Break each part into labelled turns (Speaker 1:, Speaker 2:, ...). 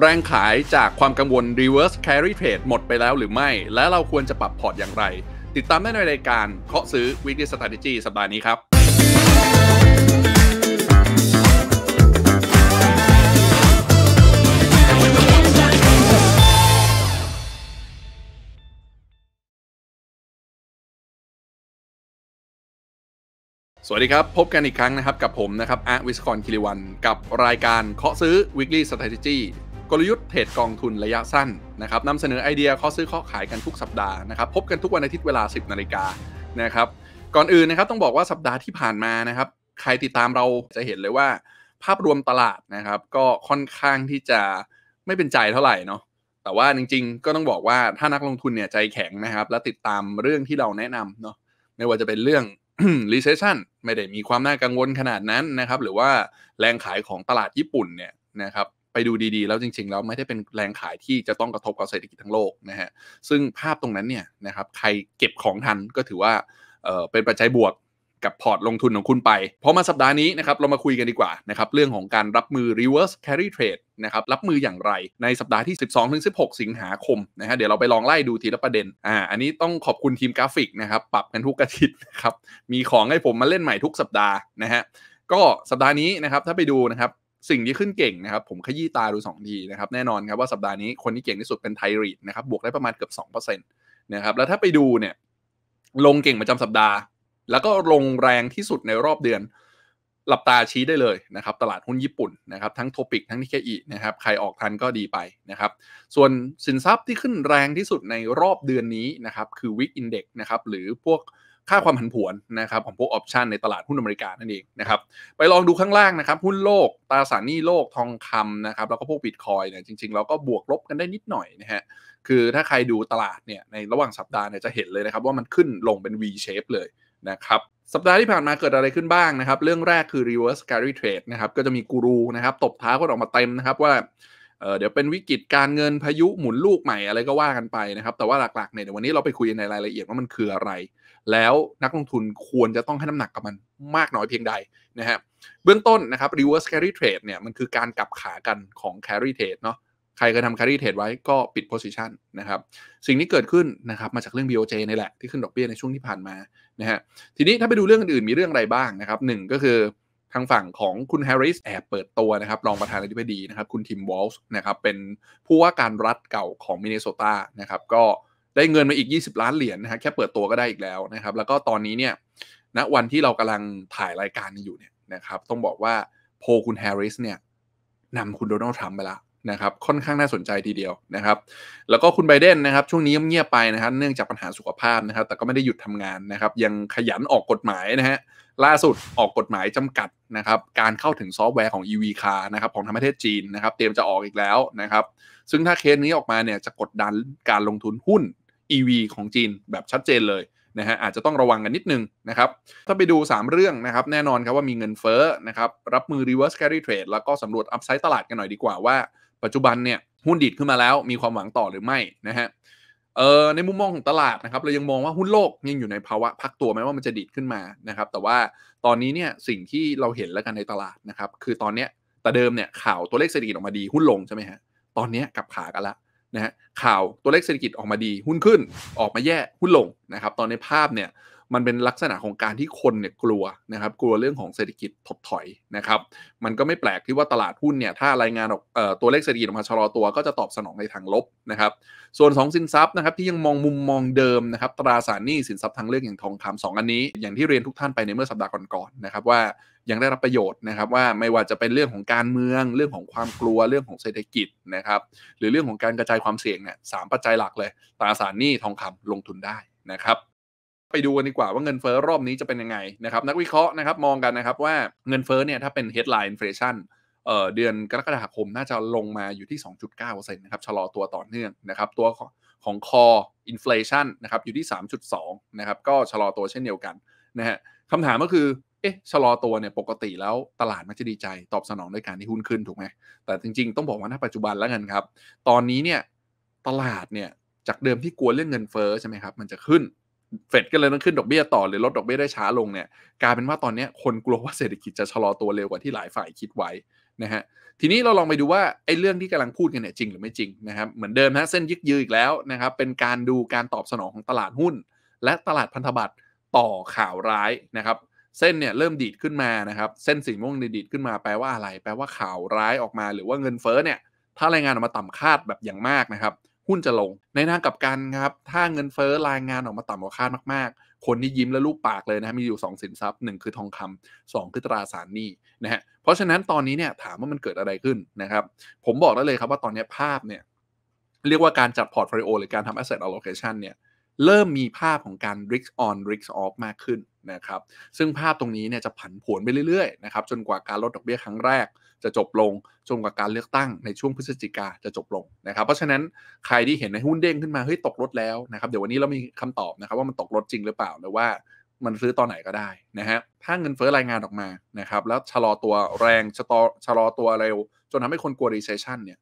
Speaker 1: แรงขายจากความกังวล reverse carry trade หมดไปแล้วหรือไม่ และเราควรจะปรับพอร์ตอย่างไร ติดตามได้ในรายการเคาะซื้อ weekly strategy สัปดาห์นี้ครับ สวัสดีครับพบกันอีกครั้งนะครับกับผมนะครับอาร์วิสคอนคิริวันกับรายการเคาะซื้อ weekly strategy ลยุทธ์เทรดกองทุนระยะสั้นนะครับนำเสนอไอเดียข้อซื้อข้อขายกันทุกสัปดาห์นะครับ พบกันทุกวันอาทิตย์เวลา 10นาฬิกานะครับ ก่อนอื่นนะครับต้องบอกว่าสัปดาห์ที่ผ่านมานะครับ ใครติดตามเราจะเห็นเลยว่า ภาพรวมตลาดนะครับ ก็ค่อนข้างที่จะไม่เป็นใจเท่าไหร่เนาะแต่ว่าจริง ๆ ก็ต้องบอกว่าถ้านักลงทุนเนี่ยใจแข็งนะครับ และติดตามเรื่องที่เราแนะนำเนาะไม่ว่าจะเป็นเรื่อง recession ไม่ได้มีความน่ากังวลขนาดนั้นนะครับหรือว่าแรงขายของตลาดญี่ปุ่นเนี่ยนะครับไปดูดีๆ แล้วจริง ๆ แล้วไม่ได้เป็นแรงขายที่จะต้องกระทบกับเศรษฐกิจทั้งโลกนะฮะซึ่งภาพตรงนั้นเนี่ยนะครับใครเก็บของทันก็ถือว่าเเป็นปัจจัยบวกกับพอร์ตลงทุนของคุณไปพอมาสัปดาห์นี้นะครับ เรามาคุยกันดีกว่านะครับเรื่องของการรับมือ reverse carry trade นะครับรับมืออย่างไรในสัปดาห์ที่ 12-16 สิงหาคมนะฮะเดี๋ยวเราไปลองไล่ดูทีละประเด็นอ่าอันนี้ต้องขอบคุณทีมกราฟิกนะครับปรับกันทุกอาทิตย์นะครับมีของให้ผมมาเล่นใหม่ทุกสัปดาห์นะฮะก็สัปดาห์นี้นะครับถ้าไปดูนะครับสิ่งที่ขึ้นเก่งนะครับผมขยี้ตาดู2ทีนะครับแน่นอนครับว่าสัปดาห์นี้คนที่เก่งที่สุดเป็นไทรีดนะครับบวกได้ประมาณเกือบ2%นะครับแล้วถ้าไปดูเนี่ยลงเก่งประจำสัปดาห์ แล้วก็ลงแรงที่สุดในรอบเดือน หลับตาชี้ได้เลยนะครับตลาดหุ้นญี่ปุ่นนะครับทั้งโทปิกทั้งนิเคอีนะครับใครออกทันก็ดีไปนะครับส่วนสินทรัพย์ที่ขึ้นแรงที่สุดในรอบเดือนนี้นะครับคือวิกอินเด็กนะครับหรือพวกค่าความผันผวนนะครับของพวกออปชันในตลาดหุ้นอเมริกา นั่นเองนะครับไปลองดูข้างล่างนะครับหุ้นโลกตราสารหนี้โลกทองคำนะครับแล้วก็พวกบิตคอยเนี่ยจริงๆ เราก็บวกลบกันได้นิดหน่อยนะฮะคือถ้าใครดูตลาดเนี่ยในระหว่างสัปดาห์เนี่ยจะเห็นเลยนะครับว่ามันขึ้นลงเป็น V shape เลยนะครับสัปดาห์ที่ผ่านมาเกิดอะไรขึ้นบ้างนะครับ เรื่องแรกคือ reverse carry trade นะครับก็จะมีกูรูนะครับตบท้าก็ออกมาเต็มนะครับว่าเดี๋ยวเป็นวิกฤตการเงินพายุหมุนลูกใหม่อะไรก็ว่ากันไปนะครับแต่ว่าหลักๆเนี่ยวันนี้เราไปคุยในรายละเอียดว่ามันคืออะไรแล้วนักลงทุนควรจะต้องให้น้ำหนักกับมันมากน้อยเพียงใดนะฮะเบื้องต้นนะครับ reverse carry trade เนี่ยมันคือการกลับขากันของ carry trade เนาะใครเคยทำ carry trade ไว้ก็ปิด position นะครับ สิ่งนี้เกิดขึ้นนะครับมาจากเรื่อง BOJ นี่แหละที่ขึ้นดอกเบี้ยในช่วงที่ผ่านมานะฮะทีนี้ถ้าไปดูเรื่องอื่นมีเรื่องอะไรบ้างนะครับหนึ่งก็คือทางฝั่งของคุณแฮร์ริสแอบเปิดตัวนะครับรองประธานาธิบดีนะครับคุณทิมวอลส์นะครับเป็นผู้ว่าการรัฐเก่าของมินนิโซตานะครับก็ได้เงินมาอีก 20 ล้านเหรียญนนะฮะแค่เปิดตัวก็ได้อีกแล้วนะครับ แล้วก็ตอนนี้เนี่ยณนะวันที่เรากำลังถ่ายรายการนี้อยู่เนี่ยนะครับต้องบอกว่า โพคุณแฮร์ริสเนี่ยนำคุณโดนัลด์ทรัมป์ไปแล้วนะครับค่อนข้างน่าสนใจทีเดียวนะครับ แล้วก็คุณไบเดนนะครับช่วงนี้เงียบไปนะครับ เนื่องจากปัญหาสุขภาพนะครับแต่ก็ไม่ได้หยุดทำงานนะครับยังขยันออกกฎหมายนะฮะล่าสุดออกกฎหมายจำกัดนะครับการเข้าถึงซอฟต์แวร์ของ EV car นะครับของทางประเทศจีนนะครับเตรียมจะออกอีกแล้วนะครับ ซึ่งถ้าเคสนี้ออกมาเนี่ยจะกดดันการลงทุนหุ้น EV ของจีนแบบชัดเจนเลยนะฮะอาจจะต้องระวังกันนิดนึงนะครับถ้าไปดู 3 เรื่องนะครับแน่นอนครับว่ามีเงินเฟ้อนะครับรับมือ reverse carry trade แล้วก็สำรวจอัพไซต์ตลาดกันหน่อยดีกว่าว่า ปัจจุบันเนี่ยหุ้นดิดขึ้นมาแล้ว มีความหวังต่อหรือไม่นะฮะเอ่อในมุมมองของตลาดนะครับเรายังมองว่าหุ้นโลกยังอยู่ในภาวะ พักตัวแม้ว่ามันจะดิดขึ้นมานะครับแต่ว่าตอนนี้เนี่ยสิ่งที่เราเห็นแล้วกันในตลาดนะครับคือตอนเนี้ยแต่เดิมเนี่ยข่าวตัวเลขเศรษฐกิจออกมาดีหุ้นลงใช่ไหมฮะตอนนี้กลับขากันละนะฮะข่าวตัวเลขเศรษฐกิจออกมาดีหุ้นขึ้นออกมาแย่หุ้นลงนะครับ ตอนในภาพเนี่ยมันเป็นลักษณะของการที่คนเนี่ยกลัวนะครับกลัวเรื่องของเศรษฐกิจถดถอยนะครับมันก็ไม่แปลกที่ว่าตลาดหุ้นเนี่ยถ้ารายงานออกตัวเลขเศรษฐกิจออกมาชะลอตัว ก็จะตอบสนองในทางลบนะครับส่วน 2 สินทรัพย์นะครับที่ยังมองมุมมองเดิมนะครับตราสารหนี้สินทรัพย์ทางเลือกอย่างทองคำสองอันนี้ อย่างที่เรียนทุกท่านไปในเมื่อสัปดาห์ก่อนๆนนะครับว่ายังได้รับประโยชน์นะครับว่าไม่ว่าจะเป็นเรื่องของการเมือง เรื่องของความกลัวเรื่องของเศรษฐกิจนะครับหรือเรื่องของการกระจายความเสี่ยงเนี่ยสามปัจจัยหลักเลยตราสารหนี้ทองคำลงทุนได้นะครับไปดูกันดีกว่าว่าเงินเฟอ้อรอบนี้จะเป็นยังไงนะครับนักวิเคราะห์นะครับมองกันนะครับว่าเงินเฟอ้อเนี่ยถ้าเป็น headline inflation เเดือนกรกฎาคมน่าจะลงมาอยู่ที่ 2.9%นะครับชะลอตัวต่อเนื่องนะครับตัวของ core inflation นะครับอยู่ที่3.2นะครับก็ชะลอตัวเช่นเดียวกันนะฮะคำถามก็คือเอ๊ะชะลอตัวเนี่ยปกติแล้วตลาดมันจะดีใจ ตอบสนองด้วยการที่หุ้นขึ้นถูกไหมแต่จริงๆ ต้องบอกว่าณ ปัจจุบันแล้วกันครับ ตอนนี้เนี่ยตลาดเนี่ยจากเดิมที่กลัวเรื่องเงินเฟ้อใช่ไหมครับมันจะขึ้นเฟดก็เลยต้องขึ้นดอกเบี้ยต่อหรือลดดอกเบี้ยได้ช้าลงเนี่ยกลายเป็นว่าตอนนี้คนกลัวว่าเศรษฐกิจจะชะลอตัวเร็วกว่าที่หลายฝ่ายคิดไว้นะฮะทีนี้เราลองไปดูว่าไอ้เรื่องที่กำลังพูดกันเนี่ยจริงหรือไม่จริงนะครับ เหมือนเดิมนะเส้นยึกยืออีกแล้วนะครับ เป็นการดูการตอบสนองของตลาดหุ้น และตลาดพันธบัตรต่อข่าวร้ายนะครับเส้นเนี่ยเริ่มดีดขึ้นมานะครับเส้นสีม่วงดีดขึ้นมาแปลว่าอะไร แปลว่าข่าวร้ายออกมา หรือว่าเงินเฟ้อเนี่ย ถ้ารายงานออกมาต่ำคาดแบบอย่างมากนะครับหุ้นจะลงในทางกลับกันครับถ้าเงินเฟ้อรายงานออกมาต่ำกว่าคาดมากๆคนที่ยิ้มและลูกปากเลยนะมีอยู่2สินทรัพย์1คือทองคำ2 คือตราสารหนี้นะฮะเพราะฉะนั้นตอนนี้เนี่ยถามว่ามันเกิดอะไรขึ้นนะครับผมบอกได้เลยครับว่าตอนนี้ภาพเนี่ยเรียกว่าการจัดพอร์ตฟลิโอหรือการทำ asset allocation เนี่ยเริ่มมีภาพของการ risk on risk off มากขึ้นนะครับซึ่งภาพตรงนี้เนี่ยจะผันผวนไปเรื่อยๆนะครับจนกว่าการลดดอกเบี้ยครั้งแรกจะจบลงจนกว่าการเลือกตั้งในช่วงพฤศจิกาจะจบลงนะครับเพราะฉะนั้นใครที่เห็นในหุ้นเด้งขึ้นมาเฮ้ยตกลดแล้วนะครับเดี๋ยววันนี้เรามีคำตอบนะครับว่ามันตกลดจริงหรือเปล่าหรือว่ามันซื้อตอนไหนก็ได้นะฮะถ้าเงินเฟ้อรายงานออกมานะครับแล้วชะลอตัวแรงชะลอชะลอตัวเร็วจนทำให้คนกลัว recession เนี่ย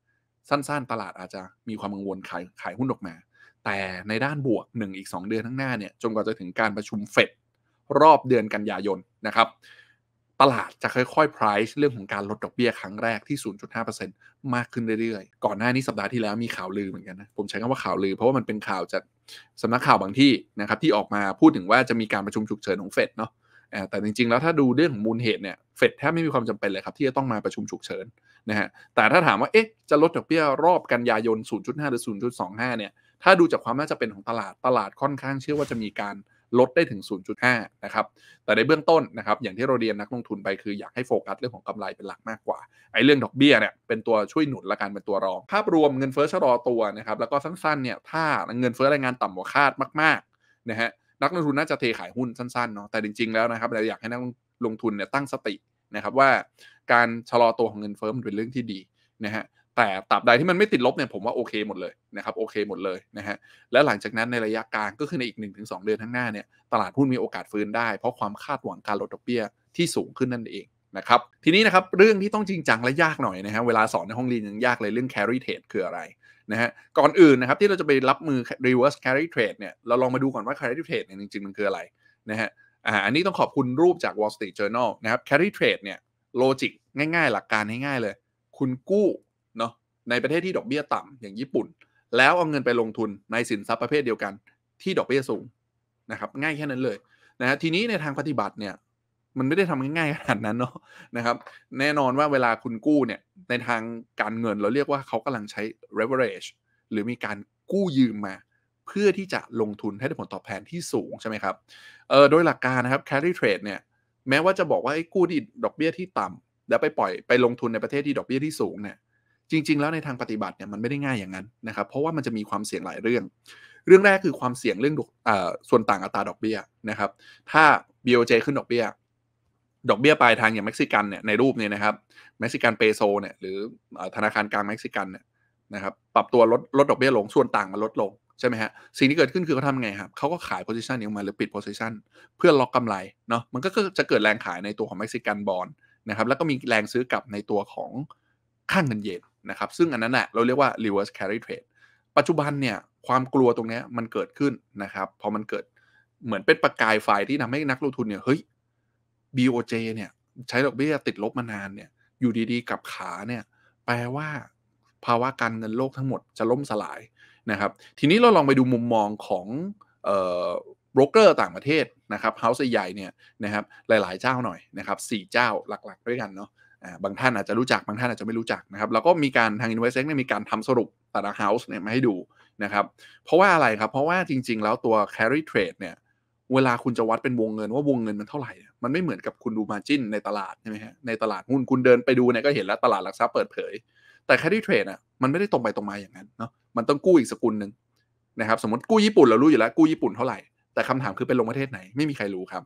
Speaker 1: สั้นๆตลาดอาจจะมีความกังวลขายขายหุ้นออกมาแต่ในด้านบวก 1 อีก 2 เดือนข้างหน้าเนี่ยจนกว่าจะถึงการประชุมเฟดรอบเดือนกันยายน นะครับตลาดจะค่อยๆ price เรื่องของการลดดอกเบี้ยครั้งแรกที่ 0.5%มากขึ้นเรื่อยๆ ก่อนหน้านี้สัปดาห์ที่แล้วมีข่าวลือเหมือนกันนะ ผมใช้คำว่าข่าวลือ เพราะว่ามันเป็นข่าวจากสำนักข่าวบางที่ นะครับที่ออกมาพูดถึงว่าจะมีการประชุมฉุกเฉินของเฟดเนาะแต่จริงๆ แล้วถ้าดูเรื่องของมูลเหตุเนี่ย เฟดแทบไม่มีความจำเป็นเลยครับ ที่จะต้องมาประชุมฉุกเฉินนะฮะแต่ถ้าถามว่าเอ๊ะจะลดดอกเบี้ยรอบกันยายน 0.5 หรือ 0.25 เนี่ย ถ้าดูจากความน่าจะเป็นของตลาดตลาดค่อนข้างเชื่อว่าจะมีการลดได้ถึง 0.5นะครับแต่ในเบื้องต้นนะครับอย่างที่เราเรียนนักลงทุนไปคืออยากให้โฟกัสเรื่องของกำไรเป็นหลักมากกว่าไอ้เรื่องดอกเบี้ยเนี่ยเป็นตัวช่วยหนุนละกันเป็นตัวรอง ภาพรวมเงินเฟ้อชะลอตัวนะครับแล้วก็สั้นๆเนี่ยถ้าเงินเฟ้อรายงานต่ำกว่าคาดมากๆนะฮะนักลงทุนน่าจะเทขายหุ้น สั้นๆเนาะ แต่จริง ๆ แล้วนะครับ เราอยากให้นักลงทุนเนี่ยตั้งสตินะครับว่าการชะลอตัวของเงินเฟ้อมันเป็นเรื่องที่ดี นะฮะ แต่ตราบใดที่มันไม่ติดลบเนี่ยผมว่าโอเคหมดเลยนะครับโอเคหมดเลยนะฮะ และหลังจากนั้นในระยะกลางก็คือในอีก 1-2 เดือนข้างหน้าเนี่ยตลาดหุ้นมีโอกาสฟื้นได้เพราะความคาดหวังการลดดอกเบี้ยที่สูงขึ้นนั่นเองนะครับทีนี้นะครับเรื่องที่ต้องจริงจังและยากหน่อยนะฮะเวลาสอนในห้องเรียนยังยากเลยเรื่อง carry trade คืออะไรนะฮะก่อนอื่นนะครับที่เราจะไปรับมือ reverse carry trade เนี่ยเราลองมาดูก่อนว่า carry trade เนี่ยจริงๆมันคืออะไรนะฮะอันนี้ต้องขอบคุณรูปจาก Wall Street Journal นะครับ carry trade เนี่ยโลจิกง่ายๆ หลักการง่ายๆเลย คุณกู้เนาะในประเทศที่ดอกเบี้ยต่ำอย่างญี่ปุ่น แล้วเอาเงินไปลงทุนในสินทรัพย์ประเภทเดียวกันที่ดอกเบี้ยสูงนะครับง่ายแค่นั้นเลยนะฮะทีนี้ในทางปฏิบัติเนี่ยมันไม่ได้ทำง่ายๆขนาดนั้นเนาะนะครับแน่นอนว่าเวลาคุณกู้เนี่ยในทางการเงินเราเรียกว่าเขากำลังใช้ leverage หรือมีการกู้ยืมมา เพื่อที่จะลงทุนให้ได้ผลตอบแทนที่สูงใช่ไหมครับเออโดยหลักการนะครับ carry trade เนี่ยแม้ว่าจะบอกว่าไอ้กู้ดิดอกเบี้ยที่ต่ำแล้วไปปล่อยไปลงทุนในประเทศที่ดอกเบี้ยที่สูงเนี่ยจริงๆแล้วในทางปฏิบัติเนี่ยมันไม่ได้ง่ายอย่างนั้นนะครับเพราะว่ามันจะมีความเสี่ยงหลายเรื่อง เรื่องแรกคือความเสี่ยงเรื่องส่วนต่างอัตราดอกเบี้ยนะครับถ้า BOJ ขึ้นดอกเบี้ยดอกเบี้ยปลายทางอย่างเม็กซิกันเนี่ยในรูปนี้นะครับเม็กซิกันเปโซเนี่ยหรือ ธนาคารกลางเม็กซิกันเนี่ยนะครับปรับตัวลดลดดอกเบี้ยลงส่วนต่างมันลดลง ใช่ไหมฮะสิ่งที่เกิดขึ้นคือเขาทำไงครับเขาก็ขายโพซิชันนี้ออกมา หรือปิดโพซิชันเพื่อล็อกกาไรเนาะมันก็จะเกิดแรงขายในตัวของเม็กซิกันบอลนะครับแล้วก็มีแรงซื้อกลับในตัวของข้างเงินเยนนะครับซึ่งอันนั้นแหละเราเรียกว่า reverse carry trade ปัจจุบันเนี่ยความกลัวตรงนี้มันเกิดขึ้นนะครับพอมันเกิดเหมือนเป็นประกายไฟที่ทำให้นักลงทุนเนี่ยเฮ้ย BOJ เนี่ย ใช้ดอกเบี้ย ติดลบมานานเนี่ย อยู่ดี ๆกับขาเนี่ย แปลว่าภาวะการเงินโลกทั้งหมดจะล่มสลายนะครับทีนี้เราลองไปดูมุมมองของโบรกเกอร์ต่างประเทศนะครับเฮาส์ใหญ่เนี่ยนะครับหลาย ๆ เจ้าหน่อยนะครับสี่เจ้าหลัก ๆ ด้วยกันเนาะบางท่านอาจจะรู้จัก บางท่านอาจจะไม่รู้จักนะครับแล้วก็มีการทาง Investec เนี่ยมีการทำสรุปแต่ละเฮาส์เนี่ยมาให้ดูนะครับเพราะว่าอะไรครับเพราะว่าจริง ๆ แล้วตัว carry trade เนี่ยเวลาคุณจะวัดเป็นวงเงินว่าวงเงินมันเท่าไหร่มันไม่เหมือนกับคุณดูมาจิ้นในตลาด ใช่ไหมฮะในตลาดหุ้นคุณเดินไปดูเนี่ยก็เห็นแล้วตลาดหลักทรัพย์เปิดเผย แต่แคดดี้เทรดอ่ะมันไม่ได้ตรงไปตรงมาอย่างนั้นเนาะมันต้องกู้อีกสกุลหนึ่งนะครับสมมติกู้ญี่ปุ่นเรารู้อยู่แล้ว กู้ญี่ปุ่นเท่าไหร่ แต่คำถามคือเป็นลงประเทศไหนไม่มีใครรู้ครับ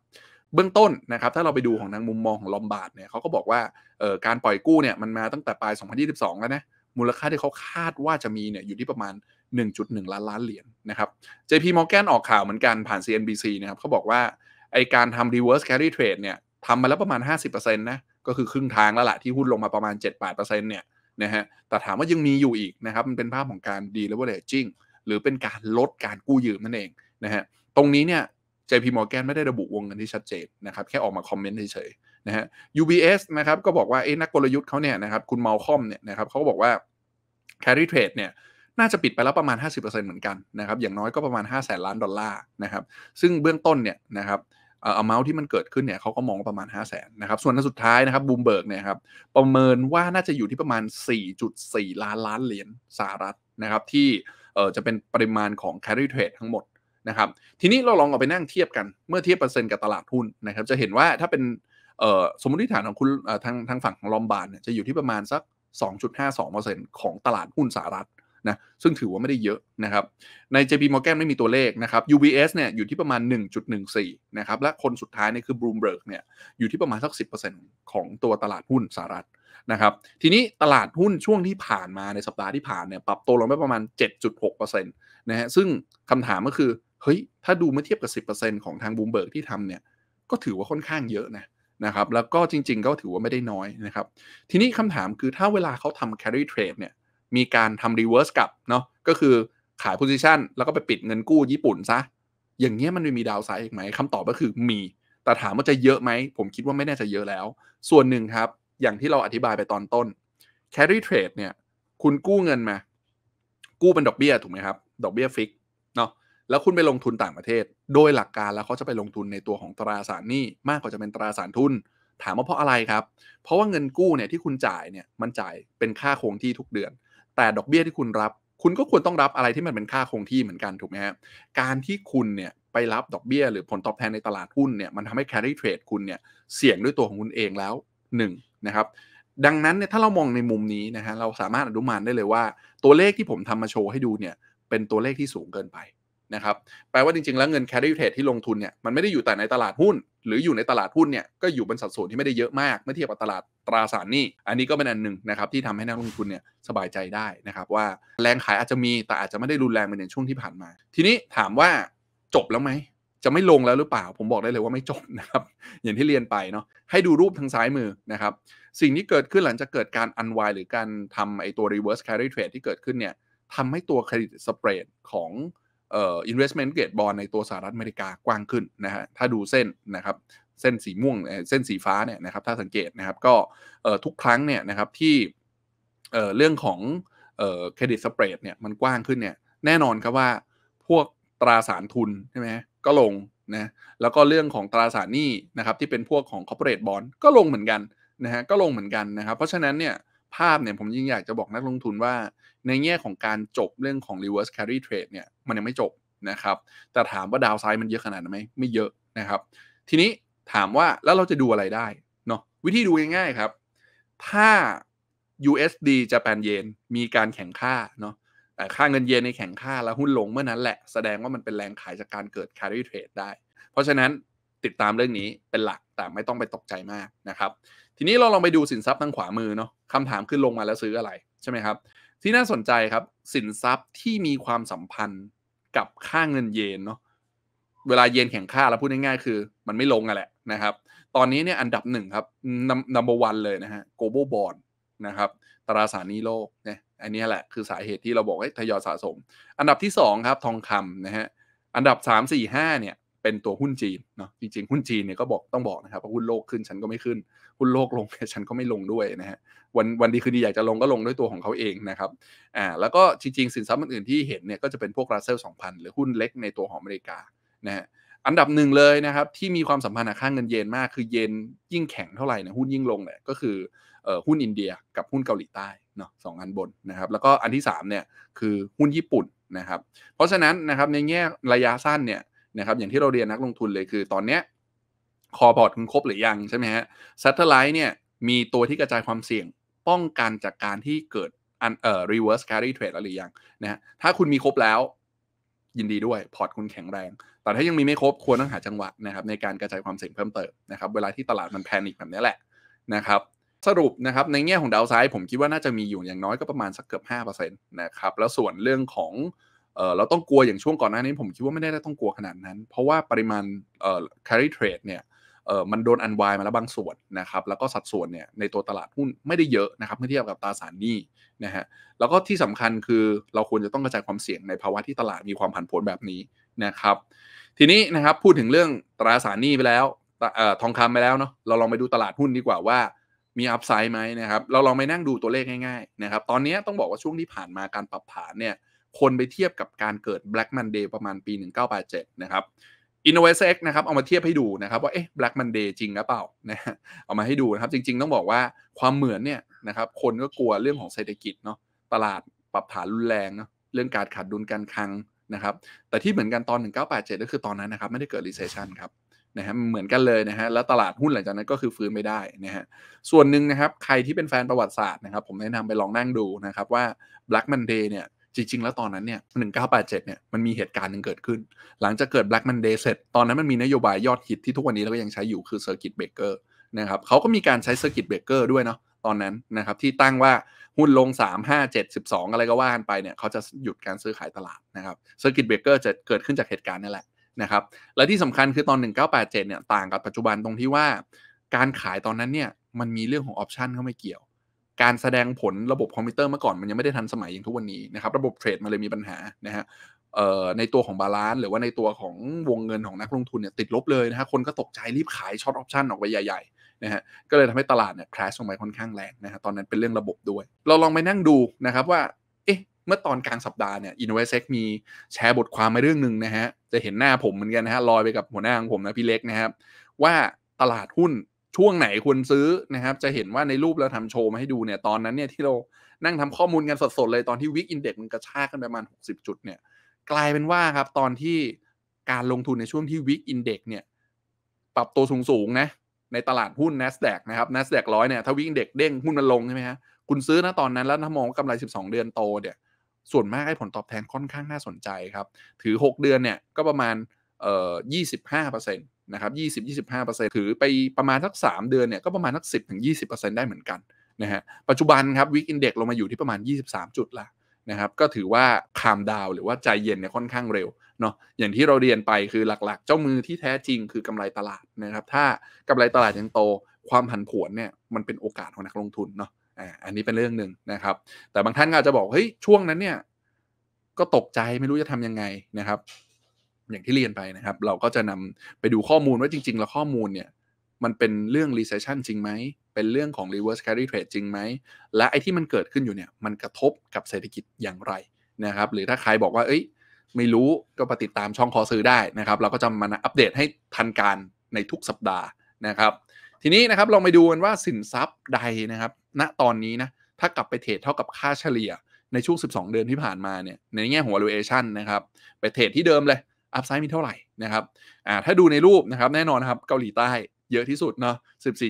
Speaker 1: เบื้องต้นนะครับถ้าเราไปดูของทางมุมมองของลอมบาร์ดเนี่ยเขาก็บอกว่าเออ่การปล่อยกู้เนี่ยมันมาตั้งแต่ปลาย 2022 แล้วนะมูลค่าที่เขาคาดว่าจะมีเนี่ยอยู่ที่ประมาณ 1.1 ล้านล้านเหรียญนะครับ JP Morgan ออกข่าวเหมือนกันผ่าน CNBC นะครับเขาบอกว่าไอการทำ reverse carry trade เนี่ยทำมาแล้วประมาณ 50%นะ ก็คือครึ่งทางแล้วละ่ะที่หุ้นลงมาประมาณ7-8%เนี่ยนะฮะแต่ถามว่ายังมีอยู่อีกนะครับมันเป็นภาพของการ deleveraging หรือเป็นการลดการกู้ยืมนั่นเองนะฮะตรงนี้เนี่ย JP Morgan ไม่ได้ระบุวงเงินที่ชัดเจนนะครับ แค่ออกมาคอมเมนต์เฉยๆนะฮะ UBS นะครับก็บอกว่าไอ้นักกลยุทธ์เขาเนี่ยนะครับคุณมาลคอมเนี่ยนะครับเขาบอกว่า carry trade เนี่ยน่าจะปิดไปแล้วประมาณ 50%เหมือนกันนะครับ อย่างน้อยก็ประมาณ 5 0 0แสนล้านดอลลาร์นะครับ ซึ่งเบื้องต้นเนี่ยนะครับ เอ่อ amount ที่มันเกิดขึ้นเนี่ยเขาก็มองประมาณ 5 0 0แสนนะครับ ส่วนสุดท้ายนะครับบูมเบิร์กเนี่ยครับ ประเมินว่าน่าจะอยู่ที่ประมาณ 4.4 ล้านล้านเหรียญสหรัฐนะครับที่เอ่อจะเป็นปริมาณของ carry trade ทั้งหมดนะครับ ทีนี้เราลองเอาไปนั่งเทียบกัน เมื่อเทียบเปอร์เซ็นต์กับตลาดหุ้นนะครับจะเห็นว่าถ้าเป็นสมมติฐานของคุณทางทางฝั่งของลอมบาร์ดเนี่ยจะอยู่ที่ประมาณสัก 2.52%ของตลาดหุ้นสหรัฐนะซึ่งถือว่าไม่ได้เยอะนะครับ ใน JP Morgan ไม่มีตัวเลขนะครับ UBS เนี่ย อยู่ที่ประมาณ 1.14 นะครับ และคนสุดท้ายเนี่ยคือ Bloomberg เนี่ย อยู่ที่ประมาณสัก 10%ของตัวตลาดหุ้นสหรัฐนะครับ ทีนี้ตลาดหุ้นช่วงที่ผ่านมาในสัปดาห์ที่ผ่านเนี่ยปรับตัวลงไปประมาณ 7.6%นะฮะ ซึ่งคำถามก็คือ เฮ้ย ถ้าดูเมื่อเทียบกับ 10%ของทาง Bloomberg ที่ทำเนี่ย ก็ถือว่าค่อนข้างเยอะนะ นะครับ แล้วก็จริงๆ ก็ถือว่าไม่ได้น้อยนะครับ ทีนี้คำถามคือถ้าเวลาเขาทำ carry trade เนี่ยมีการทำรีเวิร์สกลับเนาะก็คือขายโพซิชันแล้วก็ไปปิดเงินกู้ญี่ปุ่นซะ อย่างเงี้ยมันมีดาวไซด์อีกไหมคำตอบก็คือมี แต่ถามว่าจะเยอะไหม ผมคิดว่าไม่น่าจะเยอะแล้ว ส่วนหนึ่งครับ อย่างที่เราอธิบายไปตอนต้น carry trade เนี่ยคุณกู้เงินมา กู้เป็นดอกเบีย้ยถูกไหมครับ ดอกเบีย้ยฟิกเนาะแล้วคุณไปลงทุนต่างประเทศ โดยหลักการแล้วเขาจะไปลงทุนในตัวของตราสารหนี้มากกว่าจะเป็นตราสารทุน ถามว่าเพราะอะไรครับ เพราะว่าเงินกู้เนี่ยที่คุณจ่ายเนี่ยมันจ่ายเป็นค่าคงที่ทุกเดือนแต่ดอกเบี้ยที่คุณรับ คุณก็ควรต้องรับอะไรที่มันเป็นค่าคงที่เหมือนกันถูกไหมฮะการที่คุณเนี่ยไปรับดอกเบี้ยหรือผลตอบแทนในตลาดหุ้นเนี่ยมันทำให้ carry trade คุณเนี่ยเสี่ยงด้วยตัวของคุณเองแล้ว1นนะครับดังนั้นเนี่ยถ้าเรามองในมุมนี้นะฮะเราสามารถอนุมานได้เลยว่า ตัวเลขที่ผมทำมาโชว์ให้ดูเนี่ยเป็นตัวเลขที่สูงเกินไปนะครับแปลว่าจริง ๆ แล้วเงิน carry trade ที่ลงทุนเนี่ยมันไม่ได้อยู่แต่ในตลาดหุ้น หรืออยู่ในตลาดหุ้นเนี่ยก็อยู่บนสัดส่วนที่ไม่ได้เยอะมากเมื่อเทียบกับตลาดตราสารหนี้ อันนี้ก็เป็นอันหนึ่งนะครับที่ทำให้นักลงทุนเนี่ยสบายใจได้นะครับว่าแรงขายอาจจะมีแต่อาจจะไม่ได้รุนแรงเหมือนในช่วงที่ผ่านมา ทีนี้ถามว่าจบแล้วไหมจะไม่ลงแล้วหรือเปล่า ผมบอกได้เลยว่าไม่จบนะครับอย่างที่เรียนไปเนาะให้ดูรูปทางซ้ายมือนะครับสิ่งที่เกิดขึ้นหลังจากเกิดการอันวายหรือการทำไอตัว reverse carry trade ที่เกิดขึ้นเนี่ยทำให้ตัวเครดิตสเปรดของเอ่อ investment grade bond ในตัวสหรัฐ อเมริกากว้างขึ้นนะฮะ ถ้าดูเส้นนะครับ เส้นสี ม่วง เส้นสีฟ้าเนี่ยนะครับ ถ้าสังเกตนะครับ ก็ทุกครั้งเนี่ยนะครับที่เรื่องของเครดิตสเปรดเนี่ยมันกว้างขึ้นเนี่ย แน่นอนครับว่าพวกตราสารทุนใช่ไหมก็ลงนะ แล้วก็เรื่องของตราสารหนี้นะครับที่เป็นพวกของ corporate bond ก็ลงเหมือนกันนะฮะ ก็ลงเหมือนกันนะครับ เพราะฉะนั้นเนี่ยภาพเนี่ยผมยิ่งอยากจะบอกนักลงทุนว่าในแง่ของการจบเรื่องของ reverse carry trade เนี่ย มันยังไม่จบนะครับ แต่ถามว่าดาวไซด์มันเยอะขนาดไหมไม่เยอะนะครับ ทีนี้ถามว่าแล้วเราจะดูอะไรได้เนาะวิธีดูง่ายๆครับ ถ้า USD จะแปนเยนมีการแข่งค่าเนาะค่าเงินเยนในแข่งค่าแล้วหุ้นลงเมื่อนั้นแหละ แสดงว่ามันเป็นแรงขายจากการเกิด carry trade ได้ เพราะฉะนั้นติดตามเรื่องนี้เป็นหลักแต่ไม่ต้องไปตกใจมากนะครับทีนี้เราลองไปดูสินทรัพย์ทางขวามือเนาะคำถามคือลงมาแล้วซื้ออะไรใช่ไหมครับที่น่าสนใจครับสินทรัพย์ที่มีความสัมพันธ์กับค่าเงินเยนเนาะเวลาเยนแข็งค่าแล้วพูดง่ายๆ คือ มันไม่ลงอ่ะแหละนะครับ ตอนนี้เนี่ยอันดับหนึ่งครับนัมเบอร์วันเลยนะฮะโกลบอลบอลนะครับตราสารนี้โลกเนี่ยอันนี้แหละ คือสาเหตุที่เราบอกให้ทยอยสะสม อันดับที่2ครับทองคำนะฮะอันดับ 3 4าเนี่ยเป็นตัวหุ้นจีนเนาะจริง ๆหุ้นจีนเนี่ยก็บอกต้องบอกนะครับว่าหุ้นโลกขึ้นฉันก็ไม่ขึ้น หุ้นโลกลงฉันก็ไม่ลงด้วยนะฮะวันวันดีคืนดีอยากจะลงก็ลงด้วยตัวของเขาเองนะครับอ่าแล้วก็จริงๆสินทรัพย์อื่นๆที่เห็นเนี่ยก็จะเป็นพวกราเซลสองพันหรือหุ้นเล็กในตัวของอเมริกานะฮะอันดับหนึ่งเลยนะครับที่มีความสัมพันธ์กับค่างเงินเยนมากคือเยนยิ่งแข็งเท่าไหร่นะหุ้นยิ่งลงแหละก็คือหุ้นอินเดียกับหุ้นเกาหลีใต้เนาะสองอันบนนะครับแล้วก็อันที่3เนี่ยคือหุ้นญี่ปุ่นนะครับเพราะฉะนั้นนะครับในแง่ระยะสั้นเนี่ยนะครับอย่างที่เราเรียนนักลงทุนเลยคือตอนเนี้ยคอพอร์ตคุณครบหรือยังใช่ไหมฮะสัตเทอร์ไลท์เนี่ยมีตัวที่กระจายความเสี่ยง ป้องกันจากการที่เกิดอันเอ่อ reverse carry trade หรือยังนะฮะถ้าคุณมีครบแล้ว ยินดีด้วยพอร์ตคุณแข็งแรง แต่ถ้ายังมีไม่ครบควรต้องหาจังหวะนะครับ ในการกระจายความเสี่ยงเพิ่มเติมนะครับเวลาที่ตลาดมันแพนิคแบบนี้แหละนะครับ สรุปนะครับในแง่ของดาวไซด์ผมคิดว่าน่าจะมีอยู่อย่างน้อยก็ประมาณสักเกือบ5%นะครับ แล้วส่วนเรื่องของเราต้องกลัวอย่างช่วงก่อนหน้านี้ ผมคิดว่าไม่ได้ต้องกลัวขนาดนั้น เพราะว่าปริมาณ carry trade เนี่ยมันโดนอันวายมาแล้วบางส่วนนะครับแล้วก็สัดส่วนเนี่ยในตัวตลาดหุ้นไม่ได้เยอะนะครับเมื่อเทียบกับตราสารหนี้นะฮะแล้วก็ที่สำคัญคือเราควรจะต้องกระจายความเสี่ยงในภาวะที่ตลาดมีความผันผวนแบบนี้นะครับทีนี้นะครับพูดถึงเรื่องตราสารหนี้ไปแล้วทองคำไปแล้วเนาะเราลองไปดูตลาดหุ้นดีกว่าว่ามีอัพไซด์ไหมนะครับเราลองไปนั่งดูตัวเลขง่ายๆนะครับตอนนี้ต้องบอกว่าช่วงที่ผ่านมาการปรับฐานเนี่ยคนไปเทียบกับการเกิด Black Monday ประมาณปี 1987นะครับ InnovX นะครับ เอามาเทียบให้ดูนะครับว่า เอ๊ะ Black Monday จริงหรือเปล่านะเอามาให้ดูนะครับ จริงๆ ต้องบอกว่าความเหมือนเนี่ยนะครับ คนก็กลัวเรื่องของเศรษฐกิจเนาะ ตลาดปรับฐานรุนแรงเนาะ เรื่องการขาดดุลการคลังนะครับ แต่ที่เหมือนกันตอน 1987ก็คือตอนนั้นนะครับไม่ได้เกิด recession ครับนะฮะเหมือนกันเลยนะฮะ แล้วตลาดหุ้นหลังจากนั้นก็คือฟื้นไม่ได้นะฮะ ส่วนหนึ่งนะครับใครที่เป็นแฟนประวัติศาสตร์นะครับผมแนะนำไปลองนั่งดูนะครับว่า Black Monday เนี่ยจริงๆ แล้วตอนนั้นเนี่ย 1987 เนี่ย มันมีเหตุการณ์หนึ่งเกิดขึ้น หลังจากเกิด Black Monday เสร็จ ตอนนั้นมันมีนโยบายยอดฮิตที่ทุกวันนี้เราก็ยังใช้อยู่ คือ Circuit Breaker นะครับเขาก็มีการใช้ Circuit Breaker ด้วยเนาะ ตอนนั้นนะครับที่ตั้งว่าหุ้นลง 3 5 7 12 อะไรก็ว่ากันไป เนี่ยเขาจะหยุดการซื้อขายตลาดนะครับเซอร์กิตเบเกอร์จะเกิดขึ้นจากเหตุการณ์นี่แหละนะครับ และที่สำคัญคือตอน 1987 เนี่ยต่างกับปัจจุบันตรงที่ว่าการขายตอนนั้นเนี่ยมันมีเรื่องของออปชันเข้ามาเกี่ยวการแสดงผลระบบคอมพิวเตอร์เมื่อก่อนมันยังไม่ได้ทันสมัยอย่างทุกวันนี้นะครับระบบเทรดมันเลยมีปัญหานะฮะในตัวของบาลานซ์หรือว่าในตัวของวงเงินของนักลงทุนเนี่ยติดลบเลยนะฮะคนก็ตกใจรีบขายช็อตออปชันออกไปใหญ่ๆนะฮะก็เลยทำให้ตลาดเนี่ยคราชลงไปค่อนข้างแรงนะฮะตอนนั้นเป็นเรื่องระบบด้วย เราลองไปนั่งดูนะครับว่าเอ๊ะเมื่อตอนกลางสัปดาห์เนี่ยอินเวสเซ็กมีแชร์บทความมาเรื่องหนึ่งนะฮะจะเห็นหน้าผมเหมือนกันนะฮะลอยไปกับหัวหน้าของผมนะพี่เล็กนะครับว่าตลาดหุ้นช่วง ไหนควรซื้อ นะครับ จะเห็นว่าในรูปเราทำโชว์ มา ให้ดูเนี่ยตอนนั้นเนี่ยที่เรานั่งทำข้อมูลกันสดๆเลย ตอนที่วิกอินเด็กซ์มันกระชากกันประมาณ60 จุด เนี่ย กลายเป็นว่า ครับ ตอนที่การลงทุนในช่วงที่วิกอินเด็กซ์เนี่ย ปรับตัวสูง ๆ นะ ในตลาดหุ้น NASDAQ นะครับ NASDAQ ร้อยเนี่ยถ้าวิ่งเด็กเด้งหุ้นมันลงใช่ไหมฮะคุณซื้อนะตอนนั้นแล้วถ้ามองกำไร12 เดือนโตเนี่ยส่วนมากให้ผลตอบแทนค่อนข้างน่าสนใจครับ ถือ 6 เดือนเนี่ยก็ประมาณเอ่อ25%นนะครับ 20-25%ถือไปประมาณสัก 3 เดือน เนี่ยก็ประมาณสัก 10-20%ได้เหมือนกันนะฮะ ปัจจุบันครับวิกอินเด็กลงมาอยู่ที่ประมาณ 23 จุดละนะครับ ก็ถือว่าคามดาวหรือว่าใจเย็นเนี่ยค่อนข้างเร็วเนาะ อย่างที่เราเรียนไปคือหลักๆ เจ้ามือที่แท้จริงคือกำไรตลาดนะครับ ถ้ากำไรตลาดยังโต ความผันผวนเนี่ย มันเป็นโอกาสของนักลงทุนเนาะอ่าอันนี้เป็นเรื่องหนึ่งนะครับ แต่บางท่านอาจจะบอกเฮ้ยช่วงนั้นเนี่ย ก็ตกใจไม่รู้จะทํำยังไงนะครับอย่างที่เรียนไปนะครับ เราก็จะนำไปดูข้อมูลว่าจริงๆ แล้วข้อมูลเนี่ย มันเป็นเรื่อง recession จริงไหมเป็นเรื่องของ reverse carry trade จริงไหมและไอ้ที่มันเกิดขึ้นอยู่เนี่ย มันกระทบกับเศรษฐกิจอย่างไรนะครับหรือถ้าใครบอกว่าเอ้ย ไม่รู้ก็ไปติดตามช่องคอซื้อได้นะครับ เราก็จะมาอัปเดตให้ทันการในทุกสัปดาห์นะครับทีนี้นะครับลองไปดูกันว่าสินทรัพย์ใดนะครับณตอนนี้นะถ้ากลับไปเทรดเท่ากับค่าเฉลี่ยในช่วง 12 เดือนที่ผ่านมาเนี่ยในแง่ของ valuation นะครับไปเทรดที่เดิมเลยอัพไซด์มีเท่าไหร่นะครับอ่าถ้าดูในรูปนะครับแน่นอนครับเกาหลีใต้เยอะที่สุดเนาะ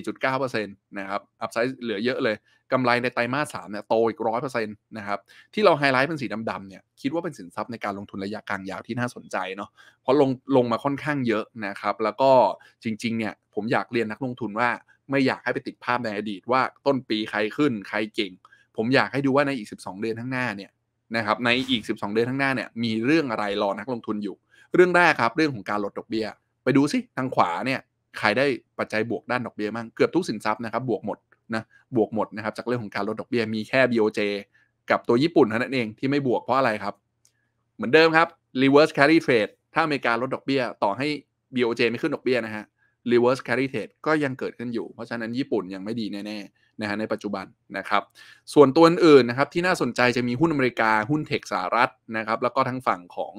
Speaker 1: 14.9%นะครับ อัพไซด์เหลือเยอะเลยกำไรในไตรมาสมเนี่ยโตอีก 100%นะครับ ที่เราไฮไลท์เป็นสีดำๆเนี่ยคิดว่าเป็นสินทรัพย์ในการลงทุนระยะกลางยาวที่น่าสนใจเนาะ เพราะลงลงมาค่อนข้างเยอะนะครับ แล้วก็จริงๆเนี่ยผมอยากเรียนนักลงทุนว่า ไม่อยากให้ไปติดภาพในอดีตว่าต้นปีใครขึ้นใครเก่ง ผมอยากให้ดูว่าในอีก 12 เดือนข้างหน้าเนี่ยนะครับ ในอีก 12 เดือนข้างหน้าเนี่ยมีเรื่องอะไรรอนักลงทุนอยู่เรื่องแรกครับเรื่องของการลดดอกเบี้ยไปดูสิทางขวาเนี่ย ใครได้ปัจจัยบวกด้านดอกเบี้ยมั่งเกือบทุกสินทรัพย์นะครับ บวกหมดนะบวกหมดนะครับ จากเรื่องของการลดดอกเบี้ยมีแค่ BOJ กับตัวญี่ปุ่นเท่านั้นเองที่ไม่บวกเพราะอะไรครับ เหมือนเดิมครับ reverse carry trade ถ้าอเมริกาลดดอกเบี้ยต่อให้ BOJ ไม่ขึ้นดอกเบี้ยนะฮะ reverse carry trade ก็ยังเกิดขึ้นอยู่เพราะฉะนั้นญี่ปุ่นยังไม่ดีแน่ๆนะฮะในปัจจุบันนะครับ ส่วนตัวอื่นนะครับที่น่าสนใจจะมีหุ้นอเมริกาหุ้นเทคสหรัฐนะครับแล้วก็ทั้งฝั่งของ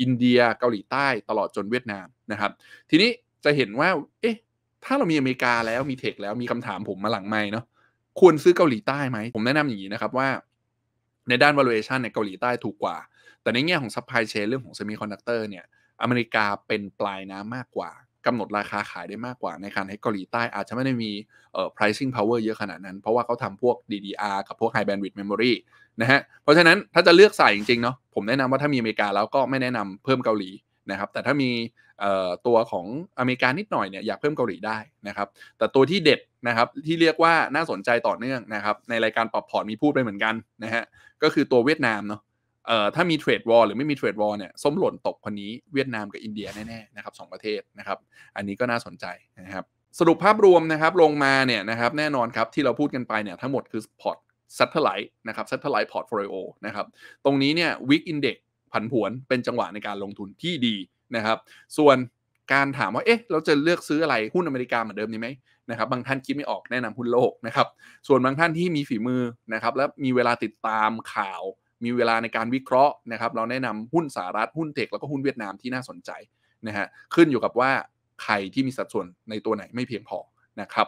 Speaker 1: อินเดียเกาหลีใต้ตลอดจนเวียดนามนะครับ ทีนี้จะเห็นว่าเอ๊ะถ้าเรามีอเมริกาแล้วมีเทคแล้วมีคำถามผมมาหลังไหมเนาะควรซื้อเกาหลีใต้ไหมผมแนะนำอย่างนี้นะครับว่า ในด้าน valuation ในเกาหลีใต้ถูกกว่าแต่ในแง่ของ supply chain เรื่องของ semiconductor เนี่ยอเมริกาเป็นปลายน้ำมากกว่ากำหนดราคาขายได้มากกว่าในการให้เกาหลีใต้อาจจะไม่ได้มีเอ่อ pricing power เยอะขนาดนั้นเพราะว่าเขาทำพวก DDR กับพวก high bandwidth memory นะฮะ เพราะฉะนั้นถ้าจะเลือกใส่จริงๆ เนาะผมแนะนำว่าถ้ามีอเมริกาแล้วก็ไม่แนะนำเพิ่มเกาหลีนะครับแต่ถ้ามีตัวของอเมริกานิดหน่อยเนี่ยอยากเพิ่มเกาหลีได้นะครับแต่ตัวที่เด็ดนะครับที่เรียกว่าน่าสนใจต่อเนื่องนะครับในรายการปรับพอร์ตมีพูดไปเหมือนกันนะฮะก็คือตัวเวียดนามเนาะเอ่อถ้ามีเทรดวอลหรือไม่มีเทรดวอลเนี่ยส้มหล่นตกคนนี้เวียดนามกับอินเดียแน่ๆนะครับสประเทศนะครับอันนี้ก็น่าสนใจนะครับสรุปภาพรวมนะครับลงมาเนี่ยนะครับแน่นอนครับที่เราพูดกันไปเนี่ยทั้งหมดคือพอร์ตซัตเทอร์ไลท์นะครับซัตเทอร์ไลท์พอร์ตโฟลิโอนะครับตรงนี้เนี่ยวิกอินเด็กผันผวนเป็นจังหวะในการลงทุนที่ดีนะครับส่วนการถามว่าเอ๊ะเราจะเลือกซื้ออะไรหุ้นอเมริกาเหมือนเดิมนี้ไหมนะครับบางท่านคิดไม่ออกแนะนำหุ้นโลกนะครับส่วนบางท่านที่มีฝีมือนะครับและมีเวลาติดตามข่าวมีเวลาในการวิเคราะห์นะครับ เราแนะนำหุ้นสหรัฐหุ้นเทคแล้วก็หุ้นเวียดนามที่น่าสนใจนะฮะขึ้นอยู่กับว่าใครที่มีสัดส่วนในตัวไหนไม่เพียงพอนะครับ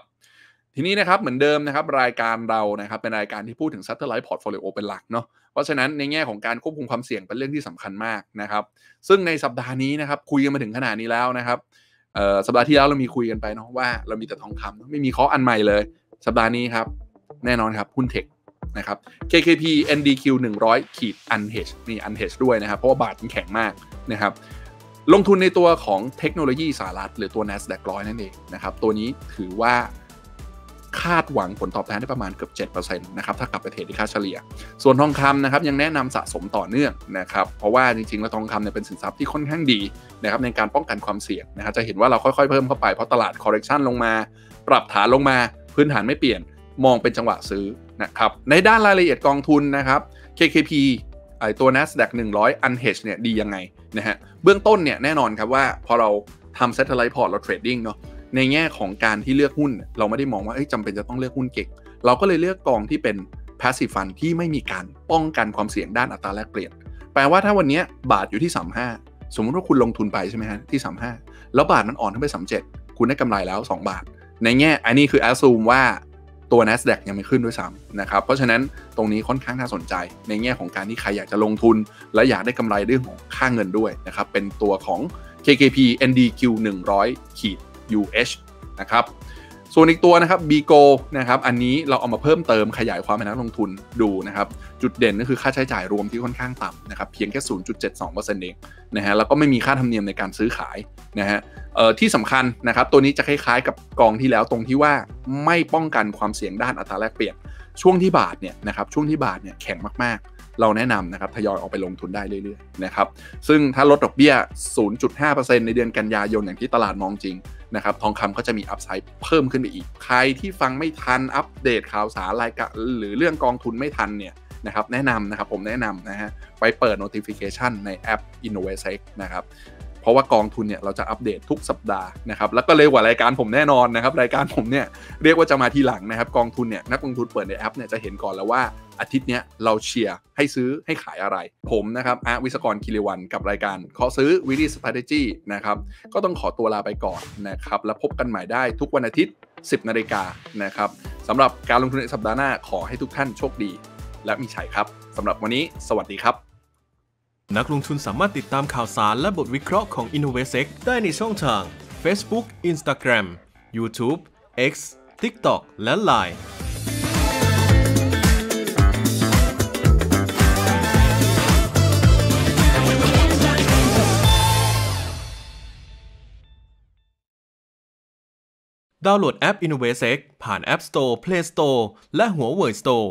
Speaker 1: ทีนี้นะครับเหมือนเดิมนะครับรายการเรานะครับเป็นรายการที่พูดถึงซัตเทอร์ไลท์พอร์ตโฟลิโอเป็นหลักเนาะเพราะฉะนั้นในแง่ของการควบคุมความเสี่ยงเป็นเรื่องที่สำคัญมากนะครับ ซึ่งในสัปดาห์นี้นะครับ คุยกันมาถึงขนาดนี้แล้วนะครับสัปดาห์ที่แล้วเรามีคุยกันไปเนาะว่าเรามีแต่ทองคำไม่มีข้ออันใหม่เลย สัปดาห์นี้ครับแน่นอนครับหุ้นเทคนะครับ KKP NDQ 100 ขีด unhedge มี unhedge ด้วยนะครับ เพราะว่าบาทมันแข็งมากนะครับ ลงทุนในตัวของเทคโนโลยีสารัฐหรือตัว NASDAQ ร้อยนั่นเองนะครับ ตัวนี้ถือว่าคาดหวังผลตอบแทนได้ประมาณเกือบ 7%นะครับ ถ้ากลับไปเทรดที่ค่าเฉลี่ย ส่วนทองคำนะครับ ยังแนะนำสะสมต่อเนื่องนะครับ เพราะว่าจริงๆแล้วทองคำเนี่ยเป็นสินทรัพย์ที่ค่อนข้างดีนะครับในการป้องกันความเสี่ยงนะครับจะเห็นว่าเราค่อยๆเพิ่มเข้าไปเพราะตลาดคอร์เรคชันลงมาปรับฐานลงมา พื้นฐานไม่เปลี่ยน มองเป็นจังหวะซื้อนะครับ ในด้านรายละเอียดกองทุนนะครับ KKP ไอตัว NASDAQ 100 unhedge เนี่ยดียังไงนะฮะเบื้องต้นเนี่ยแน่นอนครับว่า พอเราทำ satellite port เราเทรดดิ้งเนาะในแง่ของการที่เลือกหุ้น เราไม่ได้มองว่าจำเป็นจะต้องเลือกหุ้นเก่งเราก็เลยเลือกกองที่เป็น passive fund ที่ไม่มีการป้องกันความเสี่ยงด้านอัตราแลกเปลี่ยน แปลว่าถ้าวันนี้บาทอยู่ที่35สมมติว่าคุณลงทุนไปใช่ไหมฮะที่35แล้วบาทมันอ่อนขึ้นไป37คุณได้กำไรแล้ว 2 บาท ในแง่อันนี้คือแอสซูมว่าตัว NASDAQ ยังไม่ขึ้นด้วยซ้ำนะครับเพราะฉะนั้นตรงนี้ค่อนข้างน่าสนใจ ในแง่ของการที่ใครอยากจะลงทุน และอยากได้กำไรเรื่องของค่าเงินด้วยนะครับเป็นตัวของ KKP NDQ 100ขีด UH นะครับ ส่วนอีกตัวนะครับ BGO นะครับอันนี้เราเอามาเพิ่มเติมขยายความใ็นนักลงทุนดูนะครับ จุดเด่นก็คือค่าใช้จ่ายรวมที่ค่อนข้างต่ำนะครับเพียงแค่ 0.72%เองนะฮะแล้วก็ไม่มีค่าธรรมเนียมในการซื้อขายนะฮะที่สำคัญนะครับตัวนี้จะคล้ายๆกับกองที่แล้วตรงที่ว่าไม่ป้องกันความเสี่ยงด้านอัตราแลกเปลี่ยน ช่วงที่บาทเนี่ยนะครับช่วงที่บาทเนี่ยแข็งมากๆ เราแนะนำนะครับทยอยออกไปลงทุนได้เรื่อยๆนะครับซึ่งถ้าลดดอกเบี้ย 0.5%ในเดือนกันยายนอย่างที่ตลาดมองจริงนะครับทองคำก็จะมีอัพไซด์เพิ่มขึ้นไปอีก ใครที่ฟังไม่ทันอัปเดตข่าวสารรายกะหรือเรื่องกองทุนไม่ทันเนี่ยนะครับแนะนำนะครับผมแนะนำนะฮะไปเปิด notification ในแอป i n n o v a t e นะครับเพราะว่า กองทุนเนี่ยเราจะอัปเดตทุกสัปดาห์นะครับ แล้วก็เร็วกว่ารายการผมแน่นอนนะครับ รายการผมเนี่ยเรียกว่าจะมาทีหลังนะครับ กองทุนเนี่ยนักลงทุนเปิดในแอปเนี่ยจะเห็นก่อนแล้วว่าอาทิตย์เนี้ยเราเชียร์ให้ซื้อให้ขายอะไร ผมนะครับอาร์วิศกรคิริวันกับรายการขอซื้อวิธีสตร์ทจี้นะครับ ก็ต้องขอตัวลาไปก่อนนะครับ แล้วพบกันใหม่ได้ทุกวันอาทิตย์ 10นาฬิกานะครับสำหรับการลงทุนในสัปดาห์หน้าขอให้ทุกท่านโชคดี และมีชัยครับสำหรับวันนี้สวัสดีครับนักลงทุนสามารถติดตามข่าวสารและบทวิเคราะห์ของ i n n o v a s e x ได้ในช่องทาง Facebook Instagram YouTube X TikTok และ Line ดาวน์โหลดแอป i n n o v a s e x ผ่าน App Store, Play Store และ Huawei Store